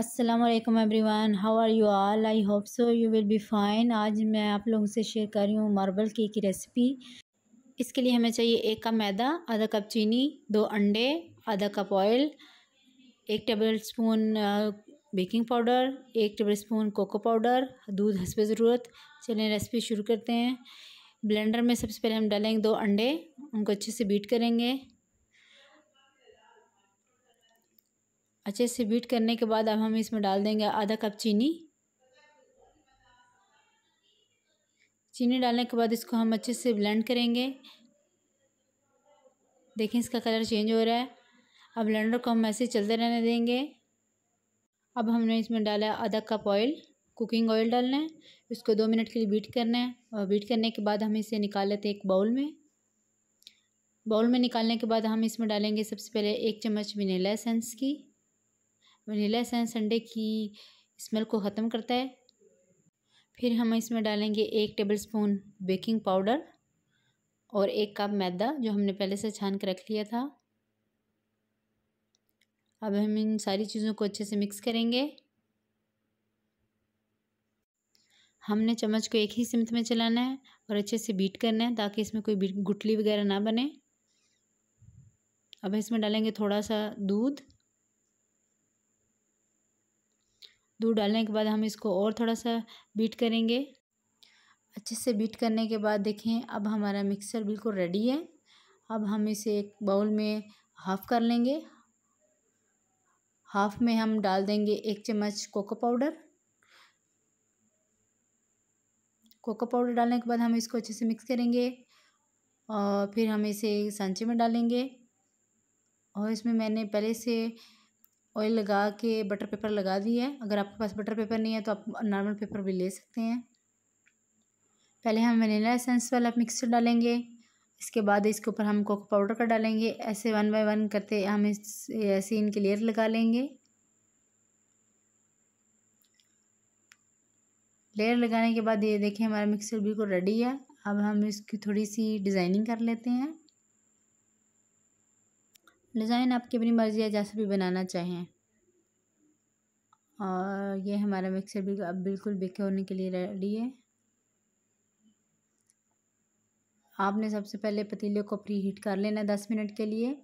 अस्सलाम वालेकुम everyone how are you all I hope so you will be fine आज मैं आप लोगों से शेयर कर रही हूँ मार्बल केक की रेसिपी इसके लिए हमें चाहिए एक कप मैदा आधा कप चीनी दो अंडे आधा कप ऑयल एक टेबल स्पून बेकिंग पाउडर एक टेबल स्पून कोको पाउडर दूध हंसपे ज़रूरत चलिए रेसिपी शुरू करते हैं ब्लेंडर में सबसे पहले हम डालेंगे दो अंडे उनको अच्छे से बीट करेंगे अच्छे से बीट करने के बाद अब हम इसमें डाल देंगे आधा कप चीनी चीनी डालने के बाद इसको हम अच्छे से ब्लेंड करेंगे देखें इसका कलर चेंज हो रहा है अब ब्लेंडर को हम ऐसे चलते रहने देंगे अब हमने इसमें डाला आधा कप ऑयल कुकिंग ऑयल डालना है इसको दो मिनट के लिए बीट करना है और बीट करने के बाद हम इसे निकाल लेते हैं एक बाउल में बाउल में निकालने के बाद हम इसमें डालेंगे सबसे पहले एक चम्मच वनीला एसेंस की वनीला एसेंस अंडे की स्मेल को ख़त्म करता है फिर हम इसमें डालेंगे एक टेबल स्पून बेकिंग पाउडर और एक कप मैदा जो हमने पहले से छान कर रख लिया था अब हम इन सारी चीज़ों को अच्छे से मिक्स करेंगे हमने चम्मच को एक ही सिमत में चलाना है और अच्छे से बीट करना है ताकि इसमें कोई गुटली वगैरह ना बने अब इसमें डालेंगे थोड़ा सा दूध दूध डालने के बाद हम इसको और थोड़ा सा बीट करेंगे अच्छे से बीट करने के बाद देखें अब हमारा मिक्सर बिल्कुल रेडी है अब हम इसे एक बाउल में हाफ़ कर लेंगे हाफ़ में हम डाल देंगे एक चम्मच कोको पाउडर कोको पाउडर डालने के बाद हम इसको अच्छे से मिक्स करेंगे और फिर हम इसे सांचे में डालेंगे और इसमें मैंने पहले से ऑयल लगा के बटर पेपर लगा दिया है अगर आपके पास बटर पेपर नहीं है तो आप नॉर्मल पेपर भी ले सकते हैं पहले हम वनीला एसेंस वाला मिक्सचर डालेंगे इसके बाद इसके ऊपर हम कोको पाउडर का डालेंगे ऐसे वन बाय वन करते हम इस ऐसे इनके लेयर लगा लेंगे लेयर लगाने के बाद ये देखें हमारा मिक्सचर बिल्कुल रेडी है अब हम इसकी थोड़ी सी डिज़ाइनिंग कर लेते हैं डिज़ाइन आपकी अपनी मर्ज़ी है जैसा भी बनाना चाहें और ये हमारा मिक्सर बिल्कुल अब बिल्कुल बिके होने के लिए रेडी है आपने सबसे पहले पतीले को प्री हीट कर लेना दस मिनट के लिए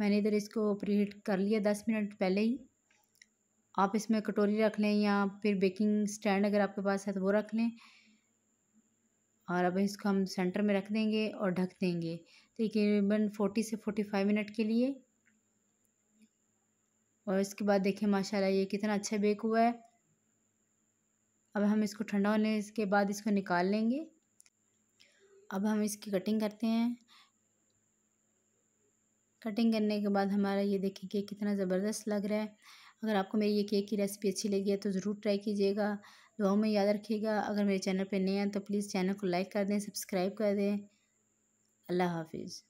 मैंने इधर इसको प्री हीट कर लिया दस मिनट पहले ही आप इसमें कटोरी रख लें या फिर बेकिंग स्टैंड अगर आपके पास है तो वो रख लें और अब इसको हम सेंटर में रख देंगे और ढक देंगे तकरीबन तो फोर्टी से फोर्टी फाइव मिनट के लिए और इसके बाद देखें माशाल्लाह ये कितना अच्छा बेक हुआ है अब हम इसको ठंडा होने इसके बाद इसको निकाल लेंगे अब हम इसकी कटिंग करते हैं कटिंग करने के बाद हमारा ये देखें केक कितना ज़बरदस्त लग रहा है अगर आपको मेरी ये केक की रेसिपी अच्छी लगी है तो ज़रूर ट्राई कीजिएगा दुआओं में याद रखिएगा अगर मेरे चैनल पर नए हैं तो प्लीज़ चैनल को लाइक कर दें सब्सक्राइब कर दें अल्लाह हाफिज़